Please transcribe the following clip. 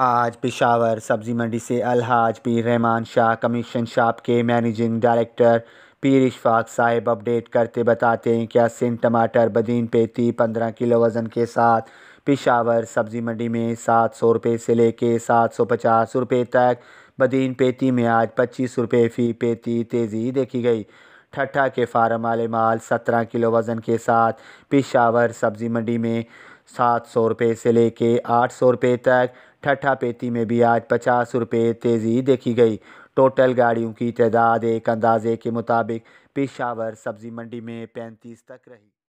आज पिशावर सब्ज़ी मंडी से Alhaj P Rahman Shah commission shop के managing director Pir Ishfaq Sahib update करते बताते हैं क्या सिंध टमाटर बदीन पेती पंद्रह किलो वज़न के साथ पिशावर सब्ज़ी मंडी में सात सौ रुपये से लेके सात सौ पचास रुपये तक बदीन पेती में आज पच्चीस रुपये फ़ी पेती तेज़ी देखी गई ठट्ठा के फार्म वाले माल सत्रह किलो वज़न के साथ पिशावर सब्ज़ी मंडी में सात सौ रुपये से लेके आठ सौ रुपये तक ठट्ठा पेती में भी आज पचास रुपये तेज़ी देखी गई टोटल गाड़ियों की तादाद एक अंदाजे के मुताबिक पेशावर सब्जी मंडी में पैंतीस तक रही